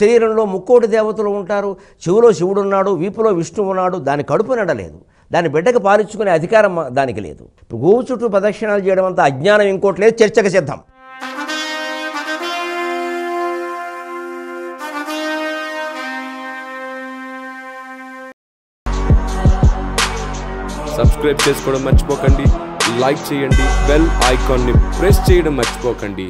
శరీరంలో ముక్కోటి దేవతలు ఉంటారు చెవులో శివుడు ఉన్నాడు వీపులో విష్ణువు ఉన్నాడు దాని కడుపు నడలేదు దాని బిడ్డకు పాలించుకునే అధికారం దానికి లేదు గోవు చుట్టూ ప్రదక్షిణాలు చేయడం అంతా అజ్ఞానం ఇంకోటి లేదు చర్చకు సిద్ధం సబ్స్క్రైబ్ చేసుకోవడం మర్చిపోకండి లైక్ చేయండి బెల్ ఐకాన్ని ప్రెస్ చేయడం మర్చిపోకండి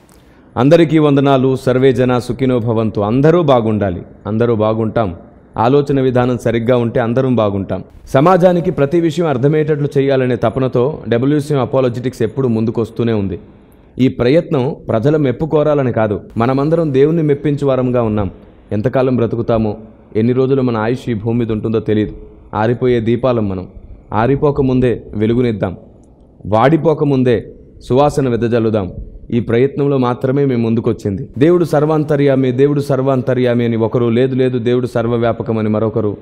అందరికీ వందనాలు సర్వే జన సుఖినోభవంతు అందరూ బాగుండాలి అందరూ బాగుంటాం ఆలోచన విధానం సరిగ్గా ఉంటే అందరం బాగుంటాం సమాజానికి ప్రతి విషయం అర్థమయ్యేటట్లు చేయాలనే తపనతో డబ్ల్యూసీఎం అపాలజెటిక్స్ ఎప్పుడు ముందుకొస్తూనే ఉంది ఈ ప్రయత్నం ప్రజల మెప్పుకోరాలని కాదు మనమందరం దేవుణ్ణి మెప్పించు వారంగా ఉన్నాం ఎంతకాలం బ్రతుకుతామో ఎన్ని రోజులు మన ఆయుష్ ఈ భూమి మీద ఉంటుందో తెలియదు ఆరిపోయే దీపాలం మనం ఆరిపోకముందే వెలుగునిద్దాం వాడిపోకముందే సువాసన వెదజల్లుదాం ఈ ప్రయత్నంలో మాత్రమే మేము ముందుకొచ్చింది దేవుడు సర్వాంతర్యామి దేవుడు సర్వాంతర్యామి అని ఒకరు లేదు లేదు దేవుడు సర్వవ్యాపకం అని మరొకరు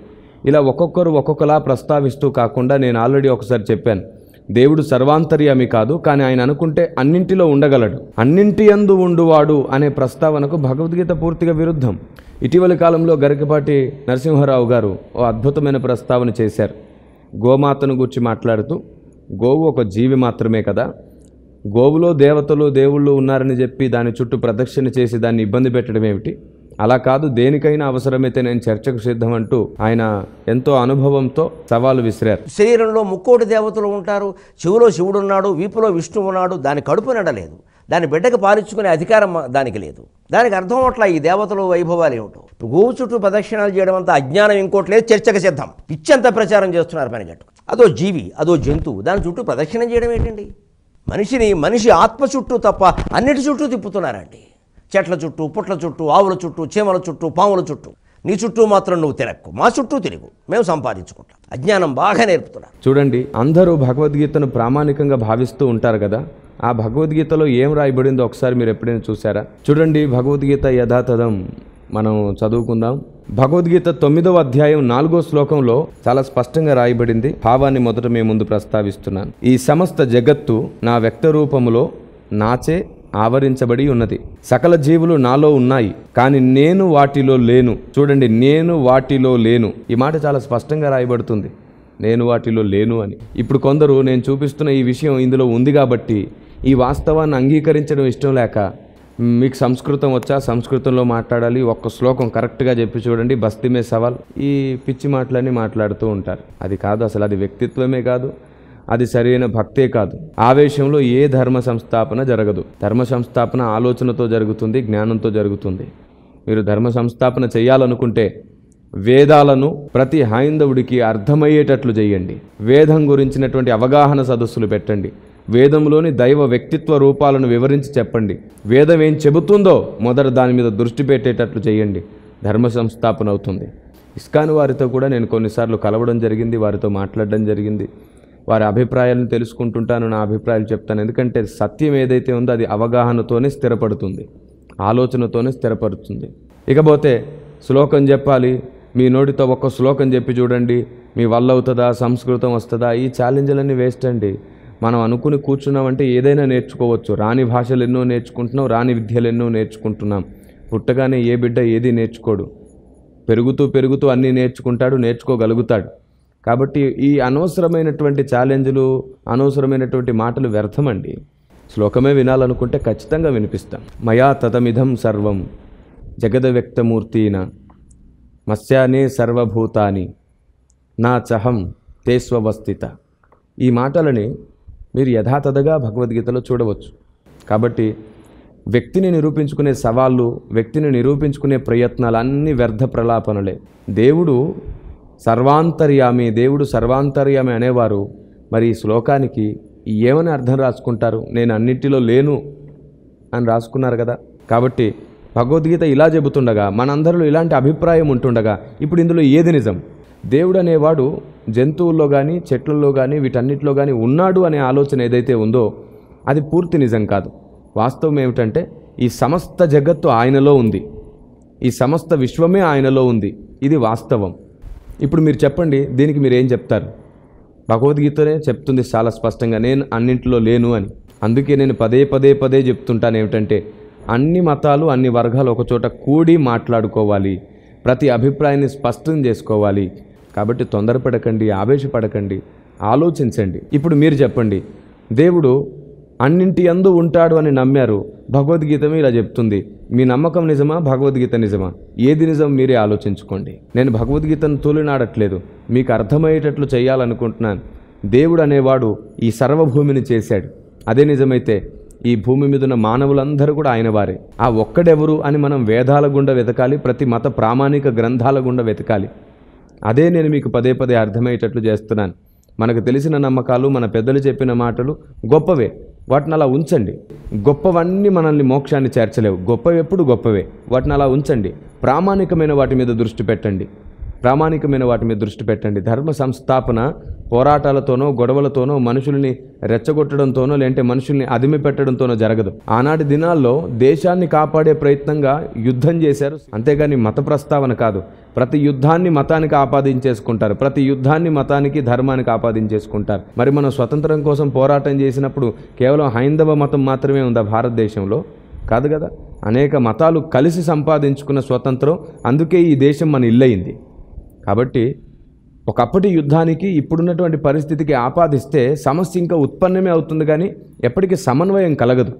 ఇలా ఒక్కొక్కరు ఒక్కొక్కలా ప్రస్తావిస్తూ కాకుండా నేను ఆల్రెడీ ఒకసారి చెప్పాను దేవుడు సర్వాంతర్యామి కాదు కానీ ఆయన అనుకుంటే అన్నింటిలో ఉండగలడు అన్నింటి యందు ఉండువాడు అనే ప్రస్తావనకు భగవద్గీత పూర్తిగా విరుద్ధం ఇటీవల కాలంలో గరికపాటి నరసింహారావు గారు ఓ అద్భుతమైన ప్రస్తావన చేశారు గోమాతను గురించి మాట్లాడుతూ గోవు ఒక జీవి మాత్రమే కదా గోవులో దేవతలు దేవుళ్ళు ఉన్నారని చెప్పి దాని చుట్టూ ప్రదక్షిణ చేసి దాన్ని ఇబ్బంది పెట్టడం ఏమిటి అలా కాదు దేనికైనా అవసరమైతే నేను చర్చకు సిద్ధం అంటూ ఆయన ఎంతో అనుభవంతో సవాలు విసిరారు శరీరంలో ముక్కోటి దేవతలు ఉంటారు చెవులో శివుడు ఉన్నాడు వీపులో విష్ణువు ఉన్నాడు దాని కడుపు నడలేదు దాని బిడ్డకు పాలించుకునే అధికారం దానికి లేదు దానికి అర్థం అట్లా ఈ దేవతలు వైభవాలు ఏమిటో గోవు చుట్టూ ప్రదక్షిణాలు చేయడం అంతా అజ్ఞానం ఇంకోటి లేదు చర్చకు సిద్ధం పిచ్చంత ప్రచారం చేస్తున్నారు పనిగట్టు అదో జీవి అదో జంతువు దాని చుట్టూ ప్రదక్షిణం చేయడం ఏంటండి మనిషిని మనిషి ఆత్మ చుట్టూ తప్ప అన్నిటి చుట్టూ తిప్పుతున్నారండి చెట్ల చుట్టూ పుట్ల చుట్టూ ఆవుల చుట్టూ చీమల చుట్టూ పాముల చుట్టూ నీ చుట్టూ మాత్రం నువ్వు తిరక్కు మా చుట్టూ తిరుగు మేము సంపాదించుకుంటాం అజ్ఞానం బాగా నేర్పుతున్నాం చూడండి అందరూ భగవద్గీతను ప్రామాణికంగా భావిస్తూ ఉంటారు కదా ఆ భగవద్గీతలో ఏం రాయబడిందో ఒకసారి మీరు ఎప్పుడైనా చూసారా చూడండి భగవద్గీత యథాతథం మనం చదువుకుందాం భగవద్గీత తొమ్మిదవ అధ్యాయం నాలుగో శ్లోకంలో చాలా స్పష్టంగా రాయబడింది భావాన్ని మొదట మీ ముందు ప్రస్తావిస్తున్నాను ఈ సమస్త జగత్తు నా వ్యక్త రూపములో నాచే ఆవరించబడి ఉన్నది సకల జీవులు నాలో ఉన్నాయి కానీ నేను వాటిలో లేను చూడండి నేను వాటిలో లేను ఈ మాట చాలా స్పష్టంగా రాయబడుతుంది నేను వాటిలో లేను అని ఇప్పుడు కొందరు నేను చూపిస్తున్న ఈ విషయం ఇందులో ఉంది కాబట్టి ఈ వాస్తవాన్ని అంగీకరించడం ఇష్టం లేక మీకు సంస్కృతం వచ్చా సంస్కృతంలో మాట్లాడాలి ఒక్క శ్లోకం కరెక్ట్గా చెప్పి చూడండి బస్తీమే సవాల్ ఈ పిచ్చి మాటలన్నీ మాట్లాడుతూ ఉంటారు అది కాదు అసలు అది వ్యక్తిత్వమే కాదు అది సరైన భక్తే కాదు ఆవేశంలో ఏ ధర్మ సంస్థాపన జరగదు ధర్మ సంస్థాపన ఆలోచనతో జరుగుతుంది జ్ఞానంతో జరుగుతుంది మీరు ధర్మ సంస్థాపన చేయాలనుకుంటే వేదాలను ప్రతి హైందవుడికి అర్థమయ్యేటట్లు చేయండి వేదం గురించినటువంటి అవగాహన సదస్సులు పెట్టండి వేదంలోని దైవ వ్యక్తిత్వ రూపాలను వివరించి చెప్పండి వేదం ఏం చెబుతుందో మొదట దాని మీద దృష్టి పెట్టేటట్లు చేయండి ధర్మ సంస్థాపన అవుతుంది ఇస్కాన్ వారితో కూడా నేను కొన్నిసార్లు కలవడం జరిగింది వారితో మాట్లాడడం జరిగింది వారి అభిప్రాయాలను తెలుసుకుంటుంటాను నా అభిప్రాయాలు చెప్తాను ఎందుకంటే సత్యం ఏదైతే ఉందో అది అవగాహనతోనే స్థిరపడుతుంది ఆలోచనతోనే స్థిరపడుతుంది ఇకపోతే శ్లోకం చెప్పాలి మీ నోటితో ఒక్క శ్లోకం చెప్పి చూడండి మీ వల్ల అవుతుందా సంస్కృతం వస్తుందా ఈ ఛాలెంజ్లన్నీ వేస్ట్ అండి మనం అనుకుని కూర్చున్నామంటే ఏదైనా నేర్చుకోవచ్చు రాని భాషలు ఎన్నో నేర్చుకుంటున్నాం రాని విద్యలు ఎన్నో నేర్చుకుంటున్నాం పుట్టగానే ఏ బిడ్డ ఏది నేర్చుకోడు పెరుగుతూ పెరుగుతూ అన్నీ నేర్చుకుంటాడు నేర్చుకోగలుగుతాడు కాబట్టి ఈ అనవసరమైనటువంటి ఛాలెంజ్లు అనవసరమైనటువంటి మాటలు వ్యర్థమండి శ్లోకమే వినాలనుకుంటే ఖచ్చితంగా వినిపిస్తాం మయా తదమిదం సర్వం వ్యక్తమూర్తిన మత్స్యానే సర్వభూతాని నా చహం తేస్వవస్థిత ఈ మాటలని మీరు యథాతథగా భగవద్గీతలో చూడవచ్చు కాబట్టి వ్యక్తిని నిరూపించుకునే సవాళ్ళు వ్యక్తిని నిరూపించుకునే ప్రయత్నాలు అన్ని వ్యర్థ ప్రలాపనలే దేవుడు సర్వాంతర్యామి దేవుడు సర్వాంతర్యామి అనేవారు మరి ఈ శ్లోకానికి ఏమని అర్థం రాసుకుంటారు నేను అన్నింటిలో లేను అని రాసుకున్నారు కదా కాబట్టి భగవద్గీత ఇలా చెబుతుండగా మనందరిలో ఇలాంటి అభిప్రాయం ఉంటుండగా ఇప్పుడు ఇందులో ఏది నిజం దేవుడు అనేవాడు జంతువుల్లో కానీ చెట్లలో కానీ వీటన్నిటిలో కానీ ఉన్నాడు అనే ఆలోచన ఏదైతే ఉందో అది పూర్తి నిజం కాదు వాస్తవం ఏమిటంటే ఈ సమస్త జగత్తు ఆయనలో ఉంది ఈ సమస్త విశ్వమే ఆయనలో ఉంది ఇది వాస్తవం ఇప్పుడు మీరు చెప్పండి దీనికి మీరు ఏం చెప్తారు భగవద్గీతనే చెప్తుంది చాలా స్పష్టంగా నేను అన్నింటిలో లేను అని అందుకే నేను పదే పదే పదే చెప్తుంటాను ఏమిటంటే అన్ని మతాలు అన్ని వర్గాలు ఒకచోట కూడి మాట్లాడుకోవాలి ప్రతి అభిప్రాయాన్ని స్పష్టం చేసుకోవాలి కాబట్టి తొందరపడకండి ఆవేశపడకండి ఆలోచించండి ఇప్పుడు మీరు చెప్పండి దేవుడు అన్నింటి అందు ఉంటాడు అని నమ్మారు భగవద్గీత ఇలా చెప్తుంది మీ నమ్మకం నిజమా భగవద్గీత నిజమా ఏది నిజం మీరే ఆలోచించుకోండి నేను భగవద్గీతను తోలినాడట్లేదు మీకు అర్థమయ్యేటట్లు చేయాలనుకుంటున్నాను దేవుడు అనేవాడు ఈ సర్వభూమిని చేశాడు అదే నిజమైతే ఈ భూమి మీద ఉన్న మానవులందరూ కూడా ఆయన వారే ఆ ఒక్కడెవరు అని మనం వేదాల గుండా వెతకాలి ప్రతి మత ప్రామాణిక గ్రంథాల గుండా వెతకాలి అదే నేను మీకు పదే పదే అర్థమయ్యేటట్లు చేస్తున్నాను మనకు తెలిసిన నమ్మకాలు మన పెద్దలు చెప్పిన మాటలు గొప్పవే వాటిని అలా ఉంచండి గొప్పవన్నీ మనల్ని మోక్షాన్ని చేర్చలేవు గొప్పవి ఎప్పుడు గొప్పవే వాటిని అలా ఉంచండి ప్రామాణికమైన వాటి మీద దృష్టి పెట్టండి ప్రామాణికమైన వాటి మీద దృష్టి పెట్టండి ధర్మ సంస్థాపన పోరాటాలతోనో గొడవలతోనో మనుషుల్ని రెచ్చగొట్టడంతోనో లేదంటే మనుషుల్ని అదిమి పెట్టడంతోనో జరగదు ఆనాటి దినాల్లో దేశాన్ని కాపాడే ప్రయత్నంగా యుద్ధం చేశారు అంతేగాని మత ప్రస్తావన కాదు ప్రతి యుద్ధాన్ని మతానికి ఆపాదించేసుకుంటారు ప్రతి యుద్ధాన్ని మతానికి ధర్మానికి ఆపాదించేసుకుంటారు మరి మనం స్వతంత్రం కోసం పోరాటం చేసినప్పుడు కేవలం హైందవ మతం మాత్రమే ఉందా భారతదేశంలో కాదు కదా అనేక మతాలు కలిసి సంపాదించుకున్న స్వతంత్రం అందుకే ఈ దేశం మన ఇల్లయింది కాబట్టి ఒకప్పటి యుద్ధానికి ఇప్పుడున్నటువంటి పరిస్థితికి ఆపాదిస్తే సమస్య ఇంకా ఉత్పన్నమే అవుతుంది కానీ ఎప్పటికీ సమన్వయం కలగదు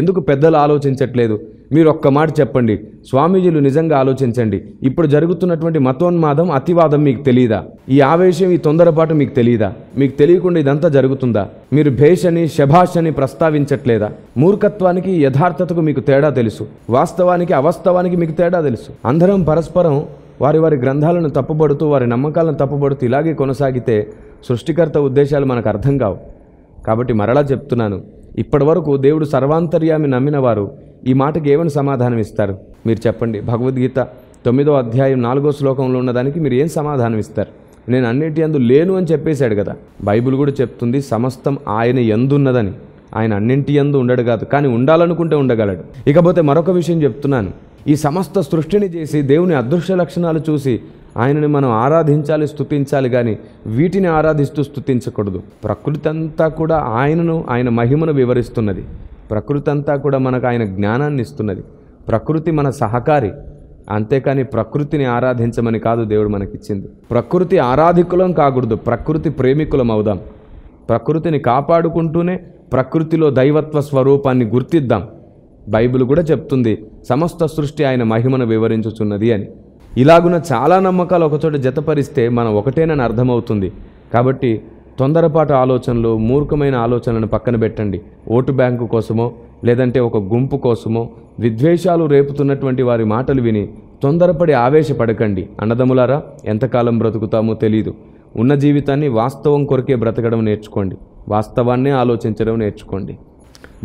ఎందుకు పెద్దలు ఆలోచించట్లేదు మీరు ఒక్క మాట చెప్పండి స్వామీజీలు నిజంగా ఆలోచించండి ఇప్పుడు జరుగుతున్నటువంటి మతోన్మాదం అతివాదం మీకు తెలియదా ఈ ఆవేశం ఈ తొందరపాటు మీకు తెలియదా మీకు తెలియకుండా ఇదంతా జరుగుతుందా మీరు భేష్ అని శభాష్ అని ప్రస్తావించట్లేదా మూర్ఖత్వానికి యథార్థతకు మీకు తేడా తెలుసు వాస్తవానికి అవాస్తవానికి మీకు తేడా తెలుసు అందరం పరస్పరం వారి వారి గ్రంథాలను తప్పుబడుతూ వారి నమ్మకాలను తప్పుబడుతూ ఇలాగే కొనసాగితే సృష్టికర్త ఉద్దేశాలు మనకు అర్థం కావు కాబట్టి మరలా చెప్తున్నాను ఇప్పటి వరకు దేవుడు సర్వాంతర్యామి నమ్మిన వారు ఈ మాటకి ఏమని సమాధానం ఇస్తారు మీరు చెప్పండి భగవద్గీత తొమ్మిదో అధ్యాయం నాలుగో శ్లోకంలో ఉన్నదానికి మీరు ఏం సమాధానం ఇస్తారు నేను అన్నిటి అందు లేను అని చెప్పేశాడు కదా బైబిల్ కూడా చెప్తుంది సమస్తం ఆయన ఎందున్నదని ఆయన అన్నింటి ఎందు ఉండడు కాదు కానీ ఉండాలనుకుంటే ఉండగలడు ఇకపోతే మరొక విషయం చెప్తున్నాను ఈ సమస్త సృష్టిని చేసి దేవుని అదృశ్య లక్షణాలు చూసి ఆయనని మనం ఆరాధించాలి స్థుతించాలి కానీ వీటిని ఆరాధిస్తూ స్థుతించకూడదు ప్రకృతి అంతా కూడా ఆయనను ఆయన మహిమను వివరిస్తున్నది ప్రకృతి అంతా కూడా మనకు ఆయన జ్ఞానాన్ని ఇస్తున్నది ప్రకృతి మన సహకారి అంతేకాని ప్రకృతిని ఆరాధించమని కాదు దేవుడు మనకిచ్చింది ప్రకృతి ఆరాధికులం కాకూడదు ప్రకృతి ప్రేమికులం అవుదాం ప్రకృతిని కాపాడుకుంటూనే ప్రకృతిలో దైవత్వ స్వరూపాన్ని గుర్తిద్దాం బైబిల్ కూడా చెప్తుంది సమస్త సృష్టి ఆయన మహిమను వివరించుచున్నది అని ఇలాగున చాలా నమ్మకాలు ఒకచోట జతపరిస్తే మనం ఒకటేనని అర్థమవుతుంది కాబట్టి తొందరపాటు ఆలోచనలు మూర్ఖమైన ఆలోచనలను పక్కన పెట్టండి ఓటు బ్యాంకు కోసమో లేదంటే ఒక గుంపు కోసమో విద్వేషాలు రేపుతున్నటువంటి వారి మాటలు విని తొందరపడి ఆవేశపడకండి అన్నదమ్ములారా ఎంతకాలం బ్రతుకుతామో తెలియదు ఉన్న జీవితాన్ని వాస్తవం కొరకే బ్రతకడం నేర్చుకోండి వాస్తవాన్నే ఆలోచించడం నేర్చుకోండి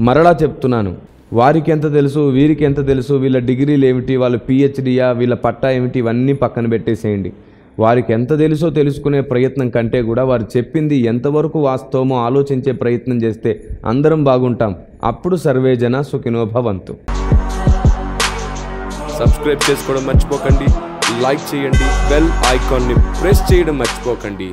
మరలా చెప్తున్నాను వారికి ఎంత తెలుసు వీరికి ఎంత తెలుసు వీళ్ళ డిగ్రీలు ఏమిటి వాళ్ళ పిహెచ్డియా వీళ్ళ పట్టా ఏమిటి ఇవన్నీ పక్కన పెట్టేసేయండి వారికి ఎంత తెలుసో తెలుసుకునే ప్రయత్నం కంటే కూడా వారు చెప్పింది ఎంతవరకు వాస్తవమో ఆలోచించే ప్రయత్నం చేస్తే అందరం బాగుంటాం అప్పుడు సర్వేజన సుఖినో భవంతు సబ్స్క్రైబ్ చేసుకోవడం మర్చిపోకండి లైక్ చేయండి బెల్ ఐకాన్ని ప్రెస్ చేయడం మర్చిపోకండి